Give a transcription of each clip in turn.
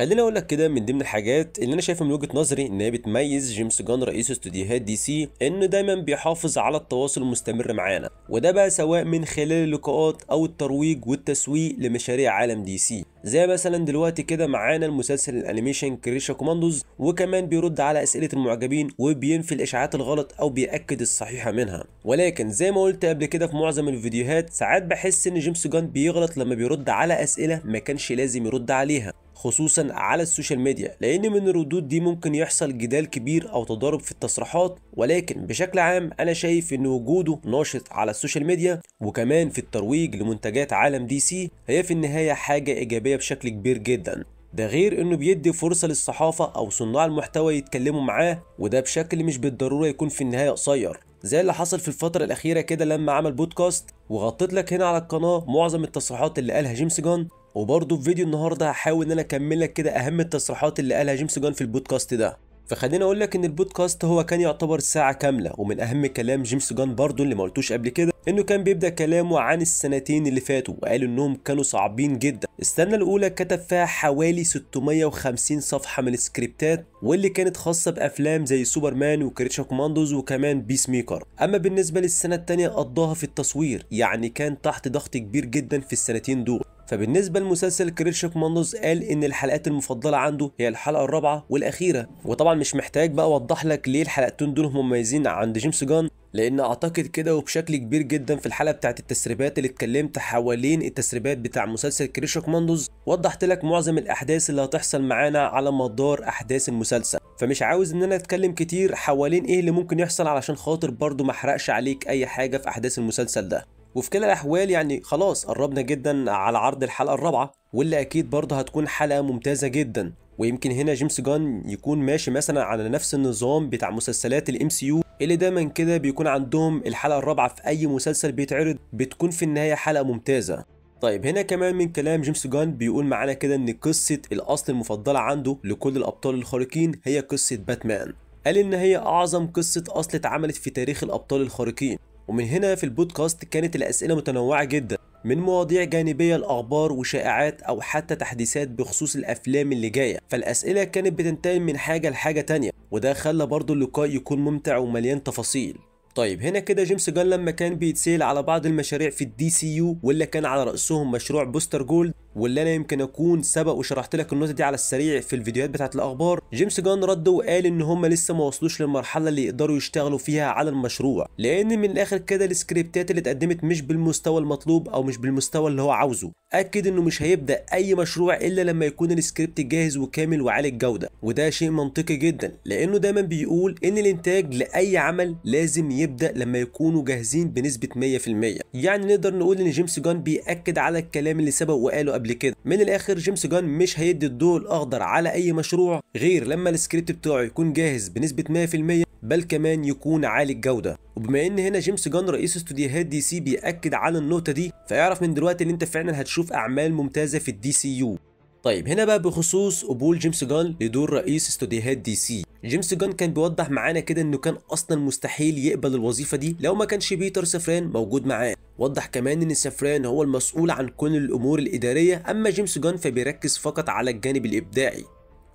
خليني اقول لك كده من ضمن الحاجات اللي انا شايفها من وجهه نظري ان هي بتميز جيمس جان رئيس استوديوهات دي سي انه دايما بيحافظ على التواصل المستمر معانا وده بقى سواء من خلال اللقاءات او الترويج والتسويق لمشاريع عالم دي سي زي مثلا دلوقتي كده معانا المسلسل الانيميشن كريشا كوماندوز وكمان بيرد على اسئله المعجبين وبينفي الاشاعات الغلط او بياكد الصحيحه منها ولكن زي ما قلت قبل كده في معظم الفيديوهات ساعات بحس ان جيمس جان بيغلط لما بيرد على اسئله ما كانش لازم يرد عليها خصوصا على السوشيال ميديا لان من الردود دي ممكن يحصل جدال كبير او تضارب في التصريحات ولكن بشكل عام انا شايف ان وجوده ناشط على السوشيال ميديا وكمان في الترويج لمنتجات عالم دي سي هي في النهايه حاجه ايجابيه بشكل كبير جدا ده غير انه بيدي فرصه للصحافه او صناع المحتوى يتكلموا معاه وده بشكل مش بالضروره يكون في النهايه قصير زي اللي حصل في الفترة الأخيرة كده لما عمل بودكاست وغطيت لك هنا على القناة معظم التصريحات اللي قالها جيمس جون وبرضه في فيديو النهارده هحاول ان انا اكمل لك كده اهم التصريحات اللي قالها جيمس جان في البودكاست ده فخليني اقول لك ان البودكاست هو كان يعتبر ساعه كامله ومن اهم كلام جيمس جان برضه اللي ما قلتوش قبل كده انه كان بيبدا كلامه عن السنتين اللي فاتوا وقال انهم كانوا صعبين جدا السنه الاولى كتب فيها حوالي 650 صفحه من السكريبتات واللي كانت خاصه بافلام زي سوبرمان وكريتشا كوماندوز وكمان بيس ميكر اما بالنسبه للسنه الثانيه قضاها في التصوير يعني كان تحت ضغط كبير جدا في السنتين دول فبالنسبة لمسلسل كريتش كوماندوز قال ان الحلقات المفضلة عنده هي الحلقة الرابعة والاخيرة وطبعا مش محتاج بقى اوضح لك ليه الحلقتين دول مميزين عند جيمس جان لان اعتقد كده وبشكل كبير جدا في الحلقه بتاعه التسريبات اللي اتكلمت حوالين التسريبات بتاع مسلسل كريشو كوماندوز وضحت لك معظم الاحداث اللي هتحصل معانا على مدار احداث المسلسل فمش عاوز ان انا اتكلم كتير حوالين ايه اللي ممكن يحصل علشان خاطر برضو ما احرقش عليك اي حاجه في احداث المسلسل ده وفي كل الاحوال يعني خلاص قربنا جدا على عرض الحلقه الرابعه واللي اكيد برضه هتكون حلقه ممتازه جدا ويمكن هنا جيمس جان يكون ماشي مثلا على نفس النظام بتاع مسلسلات الام سي يو اللي دايما كده بيكون عندهم الحلقه الرابعه في اي مسلسل بيتعرض بتكون في النهايه حلقه ممتازه طيب هنا كمان من كلام جيمس جان بيقول معانا كده ان قصه الاصل المفضله عنده لكل الابطال الخارقين هي قصه باتمان قال ان هي اعظم قصه اصل اتعملت في تاريخ الابطال الخارقين ومن هنا في البودكاست كانت الأسئلة متنوعة جدا من مواضيع جانبية لأخبار وشائعات أو حتى تحديثات بخصوص الأفلام اللي جاية فالأسئلة كانت بتنتقل من حاجة لحاجة تانية وده خلى برضو اللقاء يكون ممتع ومليان تفاصيل طيب هنا كده جيمس جان لما كان بيتسأل على بعض المشاريع في الدي سي يو واللي كان على رأسهم مشروع بوستر جولد واللي انا يمكن اكون سبق وشرحت لك النقطه دي على السريع في الفيديوهات بتاعه الاخبار جيمس جان رد وقال ان هم لسه ما وصلوش للمرحله اللي يقدروا يشتغلوا فيها على المشروع لان من الاخر كده السكريبتات اللي اتقدمت مش بالمستوى المطلوب او مش بالمستوى اللي هو عاوزه اكد انه مش هيبدا اي مشروع الا لما يكون السكريبت جاهز وكامل وعالي الجوده وده شيء منطقي جدا لانه دايما بيقول ان الانتاج لاي عمل لازم يبدا لما يكونوا جاهزين بنسبه 100% يعني نقدر نقول ان جيمس جان بياكد على الكلام اللي سبق وقاله قبل قبل كده من الاخر جيمس جان مش هيدي الضوء الاخضر على اي مشروع غير لما السكريبت بتاعه يكون جاهز بنسبه 100% بل كمان يكون عالي الجوده وبما ان هنا جيمس جان رئيس استوديوهات دي سي بيأكد على النقطه دي فاعرف من دلوقتي ان انت فعلا هتشوف اعمال ممتازه في الدي سي يو طيب هنا بقى بخصوص قبول جيمس جان لدور رئيس استوديوهات دي سي جيمس جان كان بيوضح معانا كده انه كان اصلا مستحيل يقبل الوظيفه دي لو ما كانش بيتر سفران موجود معاه وضح كمان ان سفران هو المسؤول عن كل الامور الاداريه اما جيمس جان فبيركز فقط على الجانب الابداعي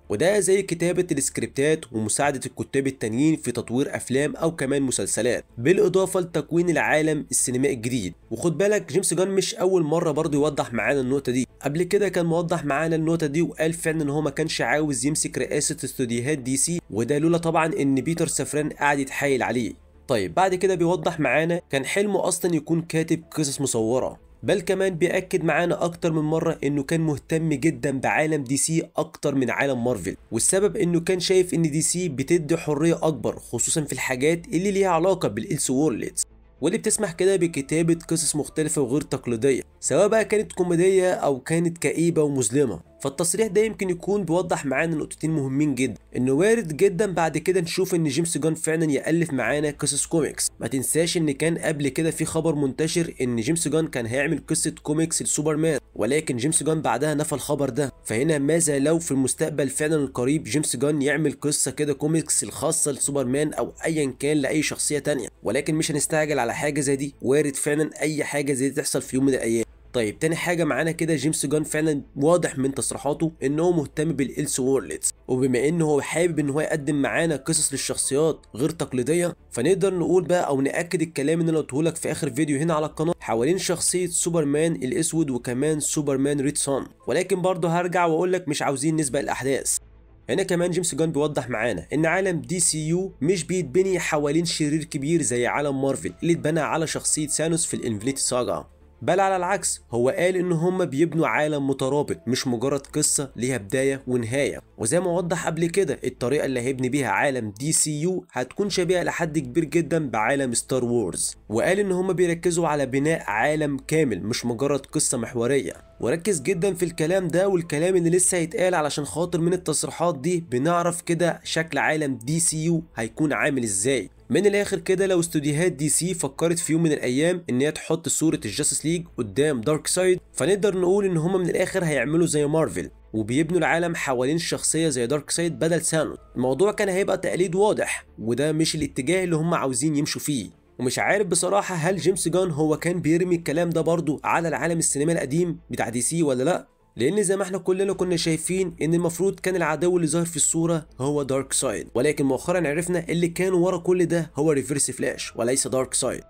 وده زي كتابة السكريبتات ومساعدة الكتاب التانيين في تطوير أفلام أو كمان مسلسلات بالإضافة لتكوين العالم السينمائي الجديد وخد بالك جيمس جان مش أول مرة برضه يوضح معانا النقطة دي قبل كده كان موضح معانا النقطة دي وقال فعلا إن هو ما كانش عاوز يمسك رئاسة استوديوهات دي سي وده لولا طبعا إن بيتر سفران قاعد يتحايل عليه طيب بعد كده بيوضح معانا كان حلمه أصلا يكون كاتب قصص مصورة بل كمان بيأكد معانا أكتر من مرة إنه كان مهتم جدا بعالم دي سي أكتر من عالم مارفل والسبب إنه كان شايف إن دي سي بتدي حرية أكبر خصوصا في الحاجات اللي ليها علاقة بالإلس وورلدز واللي بتسمح كده بكتابة قصص مختلفة وغير تقليدية سواء بقى كانت كوميدية أو كانت كئيبة ومظلمة فالتصريح ده يمكن يكون بيوضح معانا نقطتين مهمين جدا انه وارد جدا بعد كده نشوف ان جيمس جان فعلا يالف معانا قصص كوميكس ما تنساش ان كان قبل كده في خبر منتشر ان جيمس جان كان هيعمل قصه كوميكس لسوبرمان ولكن جيمس جان بعدها نفى الخبر ده فهنا ماذا لو في المستقبل فعلا القريب جيمس جان يعمل قصه كده كوميكس الخاصه لسوبرمان او ايا كان لاي شخصيه تانية ولكن مش هنستعجل على حاجه زي دي وارد فعلا اي حاجه زي دي تحصل في يوم من الايام طيب تاني حاجه معانا كده جيمس جان فعلا واضح من تصريحاته ان هو مهتم بالالس وورلدز وبما ان هو حابب ان هو يقدم معانا قصص للشخصيات غير تقليديه فنقدر نقول بقى او ناكد الكلام اللي انا قلته لك في اخر فيديو هنا على القناه حوالين شخصيه سوبرمان الاسود وكمان سوبرمان ريد سون ولكن برضه هرجع واقول لك مش عاوزين نسبق الاحداث هنا كمان جيمس جان بيوضح معانا ان عالم دي سي يو مش بيتبني حوالين شرير كبير زي عالم مارفل اللي اتبنى على شخصيه سانوس في الانفليت ساجا بل على العكس هو قال ان هم بيبنوا عالم مترابط مش مجرد قصه ليها بدايه ونهايه وزي ما وضح قبل كده الطريقه اللي هيبني بيها عالم دي سي يو هتكون شبيهه لحد كبير جدا بعالم ستار وورز وقال ان هم بيركزوا على بناء عالم كامل مش مجرد قصه محوريه وركز جدا في الكلام ده والكلام اللي لسه هيتقال علشان خاطر من التصريحات دي بنعرف كده شكل عالم دي سي يو هيكون عامل ازاي من الاخر كده لو استوديوهات دي سي فكرت في يوم من الايام ان هي تحط صوره الجاستس ليج قدام دارك سايد فنقدر نقول ان هما من الاخر هيعملوا زي مارفل وبيبنوا العالم حوالين شخصيه زي دارك سايد بدل سانوس الموضوع كان هيبقى تقليد واضح وده مش الاتجاه اللي هم عاوزين يمشوا فيه ومش عارف بصراحة هل جيمس جان هو كان بيرمي الكلام ده برضه على العالم السينما القديم بتاع دي سي ولا لأ لان زي ما احنا كلنا كنا شايفين ان المفروض كان العدو اللي ظاهر في الصوره هو دارك سايد ولكن مؤخرا عرفنا اللي كان ورا كل ده هو ريفرس فلاش وليس دارك سايد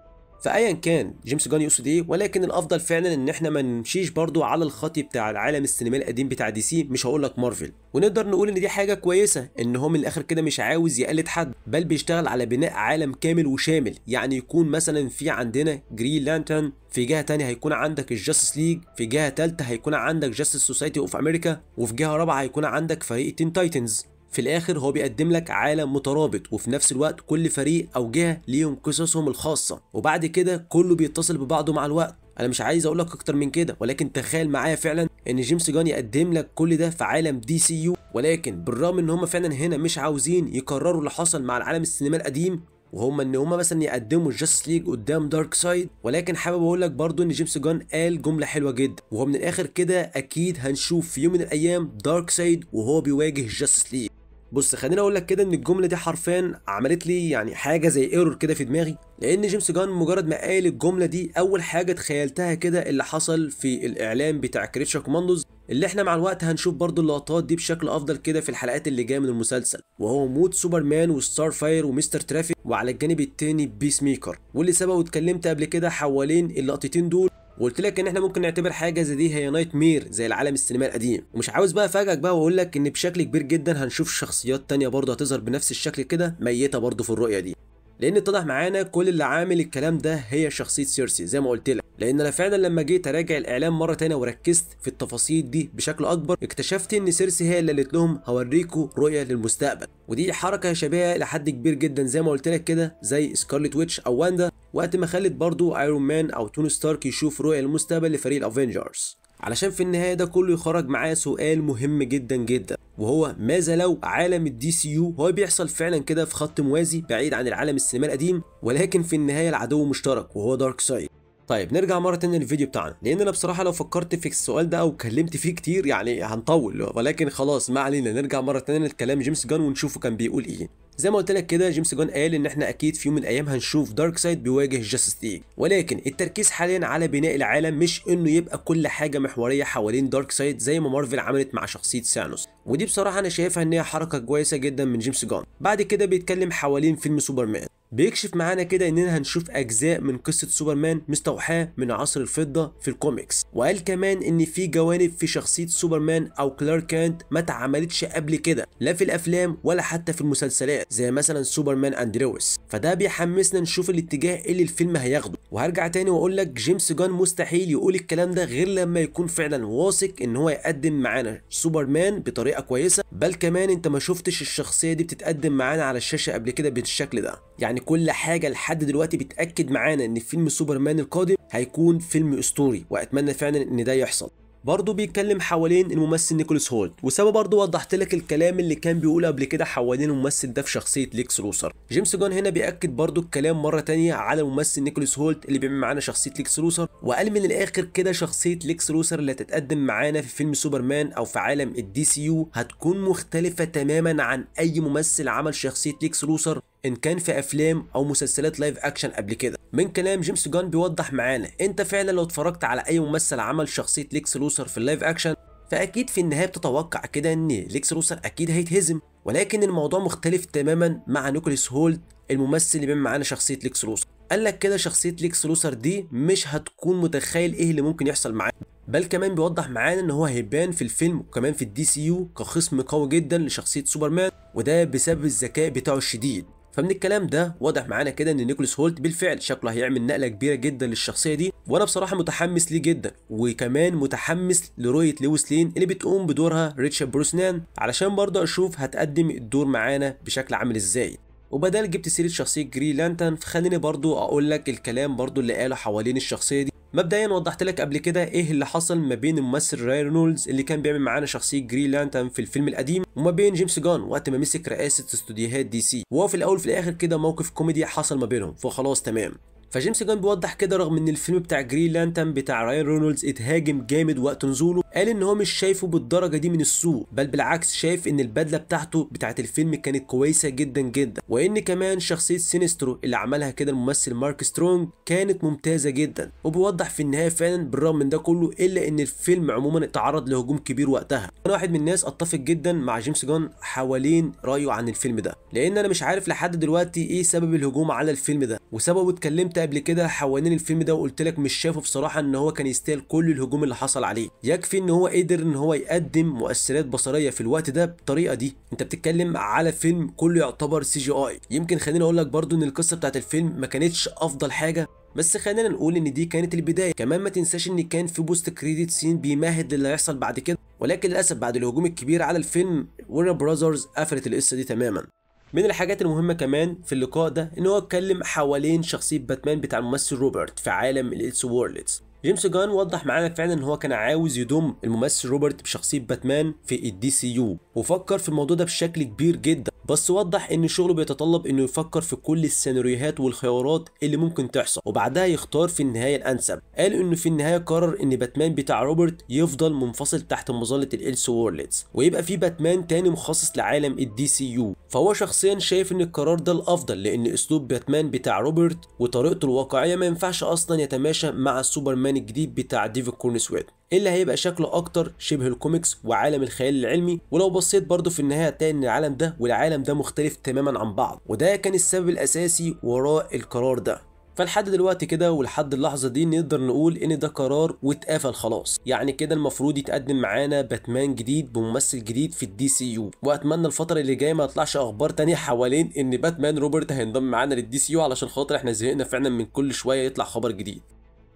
فايا كان جيمس جان يقصد ايه ولكن الافضل فعلا ان احنا ما نمشيش برضو على الخطي بتاع العالم السينمائي القديم بتاع دي سي مش هقول لك مارفل ونقدر نقول ان دي حاجه كويسه ان هو من الاخر كده مش عاوز يقلد حد بل بيشتغل على بناء عالم كامل وشامل يعني يكون مثلا في عندنا جرين لانترن في جهه تانية هيكون عندك الجاستس ليج في جهه ثالثه هيكون عندك جاستس سوسايتي اوف امريكا وفي جهه رابعه هيكون عندك فريق تين تايتنز في الاخر هو بيقدم لك عالم مترابط وفي نفس الوقت كل فريق او جهه ليهم قصصهم الخاصه وبعد كده كله بيتصل ببعضه مع الوقت انا مش عايز اقول لك اكتر من كده ولكن تخيل معايا فعلا ان جيمس جان يقدم لك كل ده في عالم دي سي يو ولكن بالرغم ان هم فعلا هنا مش عاوزين يكرروا اللي حصل مع العالم السينما القديم وهم ان هم مثلا يقدموا الجاستس ليج قدام دارك سايد ولكن حابب اقول لك برضو ان جيمس جان قال جمله حلوه جدا وهو من الاخر كده اكيد هنشوف في يوم من الايام دارك سايد وهو بيواجه جاستس ليج بص خليني اقول لك كده ان الجمله دي حرفيا عملت لي يعني حاجه زي ايرور كده في دماغي لان جيمس جان مجرد ما قال الجمله دي اول حاجه تخيلتها كده اللي حصل في الاعلان بتاع كريتشا كوماندوز اللي احنا مع الوقت هنشوف برضو اللقطات دي بشكل افضل كده في الحلقات اللي جايه من المسلسل وهو موت سوبرمان وستار فاير ومستر ترافيك وعلى الجانب التاني بيس ميكر واللي سبق واتكلمت قبل كده حوالين اللقطتين دول وقلت لك ان احنا ممكن نعتبر حاجه زي دي هي نايت مير زي العالم السينمائي القديم ومش عاوز بقى افاجئك بقى واقول لك ان بشكل كبير جدا هنشوف شخصيات تانية برضه هتظهر بنفس الشكل كده ميته برضه في الرؤيه دي لان اتضح معانا كل اللي عامل الكلام ده هي شخصيه سيرسي زي ما قلت لك لان انا فعلا لما جيت اراجع الاعلام مره تانية وركزت في التفاصيل دي بشكل اكبر اكتشفت ان سيرسي هي اللي قالت لهم هوريكوا رؤيه للمستقبل ودي حركه شبيهه لحد كبير جدا زي ما قلت لك كده زي سكارلت ويتش او واندا وقت ما خلت برضو ايرون مان او توني ستارك يشوف رؤية المستقبل لفريق الافينجرز علشان في النهاية ده كله يخرج معايا سؤال مهم جدا جدا وهو ماذا لو عالم الدي سي يو هو بيحصل فعلا كده في خط موازي بعيد عن العالم السينمائي القديم ولكن في النهاية العدو مشترك وهو دارك سايد طيب نرجع مره تانية للفيديو بتاعنا لان انا بصراحه لو فكرت في السؤال ده او اتكلمت فيه كتير يعني هنطول ولكن خلاص ما علينا نرجع مره تانية لكلام جيمس جان ونشوفه كان بيقول ايه زي ما قلت لك كده جيمس جون قال ان احنا اكيد في يوم من الايام هنشوف دارك سايد بيواجه جاستس ليج ولكن التركيز حاليا على بناء العالم مش انه يبقى كل حاجه محوريه حوالين دارك سايد زي ما مارفل عملت مع شخصيه سانوس ودي بصراحه انا شايفها ان هي حركه كويسه جدا من جيمس جون بعد كده بيتكلم حوالين فيلم سوبرمان بيكشف معانا كده اننا هنشوف اجزاء من قصه سوبرمان مستوحاه من عصر الفضه في الكوميكس وقال كمان ان في جوانب في شخصيه سوبرمان او كلارك كانت ما اتعملتش قبل كده لا في الافلام ولا حتى في المسلسلات الشخصيات زي مثلا سوبرمان اندرويس فده بيحمسنا نشوف الاتجاه اللي الفيلم هياخده وهرجع تاني واقول لك جيمس جان مستحيل يقول الكلام ده غير لما يكون فعلا واثق ان هو يقدم معانا سوبرمان بطريقه كويسه بل كمان انت ما شفتش الشخصيه دي بتتقدم معانا على الشاشه قبل كده بالشكل ده يعني كل حاجه لحد دلوقتي بتاكد معانا ان فيلم سوبرمان القادم هيكون فيلم اسطوري واتمنى فعلا ان ده يحصل برضه بيتكلم حوالين الممثل نيكولاس هولت وسبب برضه وضحت لك الكلام اللي كان بيقوله قبل كده حوالين الممثل ده في شخصيه ليكس لوثر جيمس جون هنا بياكد برضه الكلام مره تانية على الممثل نيكولاس هولت اللي بيعمل معانا شخصيه ليكس لوثر وقال من الاخر كده شخصيه ليكس لوثر اللي هتتقدم معانا في فيلم سوبرمان او في عالم الدي سي يو هتكون مختلفه تماما عن اي ممثل عمل شخصيه ليكس لوثر ان كان في افلام او مسلسلات لايف اكشن قبل كده من كلام جيمس جان بيوضح معانا انت فعلا لو اتفرجت على اي ممثل عمل شخصيه ليكس لوسر في اللايف اكشن فاكيد في النهايه بتتوقع كده ان ليكس لوسر اكيد هيتهزم ولكن الموضوع مختلف تماما مع نيكولاس هولد الممثل اللي بين معانا شخصيه ليكس لوسر قال لك كده شخصيه ليكس لوسر دي مش هتكون متخيل ايه اللي ممكن يحصل معاه بل كمان بيوضح معانا ان هو هيبان في الفيلم وكمان في الدي سي يو كخصم قوي جدا لشخصيه سوبرمان وده بسبب الذكاء بتاعه الشديد فمن الكلام ده واضح معانا كده ان نيكولاس هولت بالفعل شكله هيعمل نقله كبيره جدا للشخصيه دي وانا بصراحه متحمس ليه جدا وكمان متحمس لرؤيه لويس لين اللي بتقوم بدورها ريتشارد بروسنان علشان برضه اشوف هتقدم الدور معانا بشكل عامل ازاي وبدل جبت سيره شخصيه جرين لانترن فخليني برضو اقول لك الكلام برضو اللي قاله حوالين الشخصيه دي مبدئيا وضحت لك قبل كده ايه اللي حصل ما بين الممثل راير رونالدز اللي كان بيعمل معانا شخصيه جرين لانترن في الفيلم القديم وما بين جيمس جان وقت ما مسك رئاسه استوديوهات دي سي وهو في الاول في الاخر كده موقف كوميدي حصل ما بينهم فخلاص تمام فجيمس جان بيوضح كده رغم ان الفيلم بتاع جرين لانترن بتاع راين رونولدز اتهاجم جامد وقت نزوله قال ان هو مش شايفه بالدرجه دي من السوق بل بالعكس شايف ان البدله بتاعته بتاعه الفيلم كانت كويسه جدا جدا وان كمان شخصيه سينسترو اللي عملها كده الممثل مارك سترونج كانت ممتازه جدا وبيوضح في النهايه فعلا بالرغم من ده كله الا ان الفيلم عموما اتعرض لهجوم كبير وقتها انا واحد من الناس اتفق جدا مع جيمس جون حوالين رايه عن الفيلم ده لان انا مش عارف لحد دلوقتي ايه سبب الهجوم على الفيلم ده وسببه اتكلمت قبل كده حوالين الفيلم ده وقلت لك مش شايفه بصراحه ان هو كان يستاهل كل الهجوم اللي حصل عليه يكفي ان هو قدر ان هو يقدم مؤثرات بصريه في الوقت ده بالطريقه دي انت بتتكلم على فيلم كله يعتبر سي جي اي يمكن خليني اقول لك برضو ان القصه بتاعت الفيلم ما كانتش افضل حاجه بس خلينا نقول ان دي كانت البدايه كمان ما تنساش ان كان في بوست كريديت سين بيمهد للي هيحصل بعد كده ولكن للاسف بعد الهجوم الكبير على الفيلم ورنر براذرز قفلت القصه دي تماما من الحاجات المهمة كمان في اللقاء ده إن هو اتكلم حوالين شخصية باتمان بتاع الممثل روبرت في عالم الاتس وورلدز جيمس جان وضح معانا فعلا ان هو كان عاوز يضم الممثل روبرت بشخصيه باتمان في الدي سي يو وفكر في الموضوع ده بشكل كبير جدا بس وضح ان شغله بيتطلب انه يفكر في كل السيناريوهات والخيارات اللي ممكن تحصل وبعدها يختار في النهايه الانسب قال انه في النهايه قرر ان باتمان بتاع روبرت يفضل منفصل تحت مظله الالس وورلدز ويبقى في باتمان تاني مخصص لعالم الدي سي يو فهو شخصيا شايف ان القرار ده الافضل لان اسلوب باتمان بتاع روبرت وطريقته الواقعيه ما ينفعش اصلا يتماشى مع السوبرمان العنوان الجديد بتاع ديف كورنس ويد اللي هيبقى شكله اكتر شبه الكوميكس وعالم الخيال العلمي ولو بصيت برضه في النهايه هتلاقي ان العالم ده والعالم ده مختلف تماما عن بعض وده كان السبب الاساسي وراء القرار ده فلحد دلوقتي كده ولحد اللحظه دي نقدر نقول ان ده قرار واتقفل خلاص يعني كده المفروض يتقدم معانا باتمان جديد بممثل جديد في الدي سي يو واتمنى الفتره اللي جايه ما يطلعش اخبار تانية حوالين ان باتمان روبرت هينضم معانا للدي سي يو علشان خاطر احنا زهقنا فعلا من كل شويه يطلع خبر جديد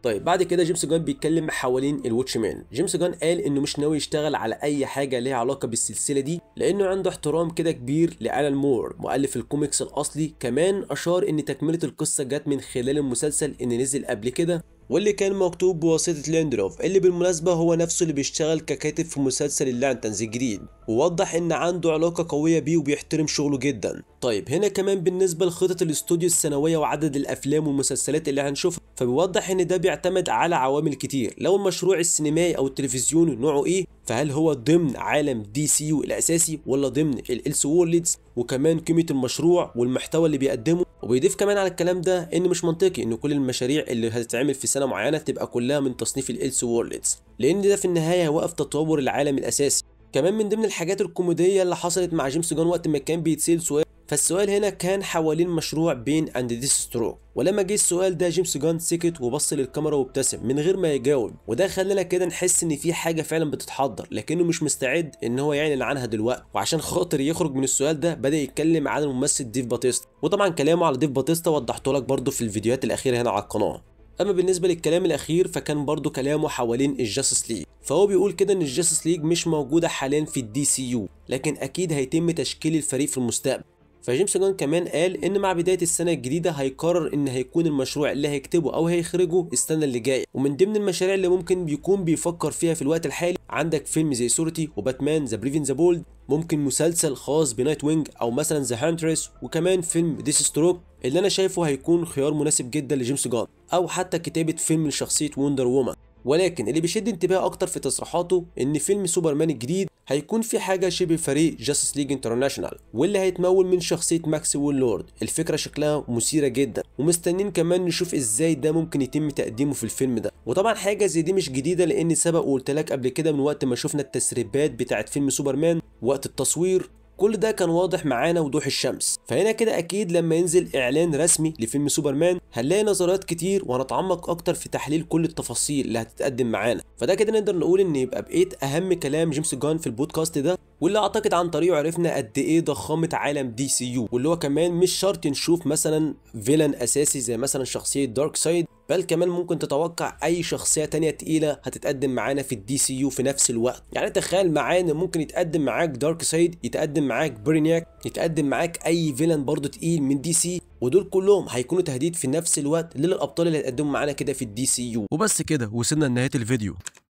طيب بعد كده جيمس جان بيتكلم حوالين الواتش مان جيمس جان قال انه مش ناوي يشتغل على اي حاجه ليها علاقه بالسلسله دي لانه عنده احترام كده كبير لالان مور مؤلف الكوميكس الاصلي كمان اشار ان تكمله القصه جت من خلال المسلسل اللي نزل قبل كده واللي كان مكتوب بواسطة ليندروف اللي بالمناسبة هو نفسه اللي بيشتغل ككاتب في مسلسل اللانتنز الجديد ووضح ان عنده علاقة قوية بيه وبيحترم شغله جدا طيب هنا كمان بالنسبة لخطط الاستوديو السنوية وعدد الافلام والمسلسلات اللي هنشوفها فبيوضح ان ده بيعتمد على عوامل كتير لو المشروع السينمائي او التلفزيوني نوعه ايه فهل هو ضمن عالم دي سي يو الاساسي ولا ضمن الالس وورلدز وكمان قيمه المشروع والمحتوى اللي بيقدمه وبيضيف كمان على الكلام ده ان مش منطقي ان كل المشاريع اللي هتتعمل في سنه معينه تبقى كلها من تصنيف الالس وورلدز لان ده في النهايه وقف تطور العالم الاساسي كمان من ضمن الحاجات الكوميديه اللي حصلت مع جيمس جان وقت ما كان بيتسال سؤال فالسؤال هنا كان حوالين مشروع بين اند ذيس ستروك ولما جه السؤال ده جيمس جان سكت وبص للكاميرا وابتسم من غير ما يجاوب وده خلانا كده نحس ان في حاجه فعلا بتتحضر لكنه مش مستعد ان هو يعلن عنها دلوقتي وعشان خاطر يخرج من السؤال ده بدا يتكلم عن الممثل ديف باتيستا وطبعا كلامه على ديف باتيستا وضحته لك برده في الفيديوهات الاخيره هنا على القناه اما بالنسبه للكلام الاخير فكان برضو كلامه حوالين الجاسس ليج فهو بيقول كده ان الجاسس ليج مش موجوده حاليا في الدي سي يو لكن اكيد هيتم تشكيل الفريق في المستقبل فجيمس جان كمان قال ان مع بدايه السنه الجديده هيقرر ان هيكون المشروع اللي هيكتبه او هيخرجه السنه اللي جايه ومن ضمن المشاريع اللي ممكن بيكون بيفكر فيها في الوقت الحالي عندك فيلم زي سورتي وباتمان ذا بريفين ذا بولد ممكن مسلسل خاص بنايت وينج او مثلا ذا هانترس وكمان فيلم ديس ستروك اللي انا شايفه هيكون خيار مناسب جدا لجيمس جان او حتى كتابه فيلم لشخصيه وندر وومن ولكن اللي بيشد انتباهي اكتر في تصريحاته ان فيلم سوبرمان الجديد هيكون في حاجة شبه فريق جاستس ليج انترناشونال واللي هيتمول من شخصية ماكس لورد الفكرة شكلها مثيرة جدا ومستنين كمان نشوف ازاي ده ممكن يتم تقديمه في الفيلم ده وطبعا حاجة زي دي مش جديدة لان سبق وقلت لك قبل كده من وقت ما شفنا التسريبات بتاعت فيلم سوبرمان وقت التصوير كل ده كان واضح معانا وضوح الشمس فهنا كده اكيد لما ينزل اعلان رسمي لفيلم سوبرمان هنلاقي نظريات كتير وهنتعمق اكتر في تحليل كل التفاصيل اللي هتتقدم معانا فده كده نقدر نقول ان يبقى بقيت اهم كلام جيمس جان في البودكاست ده واللي اعتقد عن طريقه عرفنا قد ايه ضخامه عالم دي سي يو واللي هو كمان مش شرط نشوف مثلا فيلن اساسي زي مثلا شخصيه دارك سايد بل كمان ممكن تتوقع اي شخصيه تانية تقيله هتتقدم معانا في الدي سي يو في نفس الوقت يعني تخيل معانا ممكن يتقدم معاك دارك سايد يتقدم معاك برينياك يتقدم معاك اي فيلن برضه تقيل من دي سي ودول كلهم هيكونوا تهديد في نفس الوقت للابطال اللي هيتقدموا معانا كده في الدي سي يو وبس كده وصلنا لنهايه الفيديو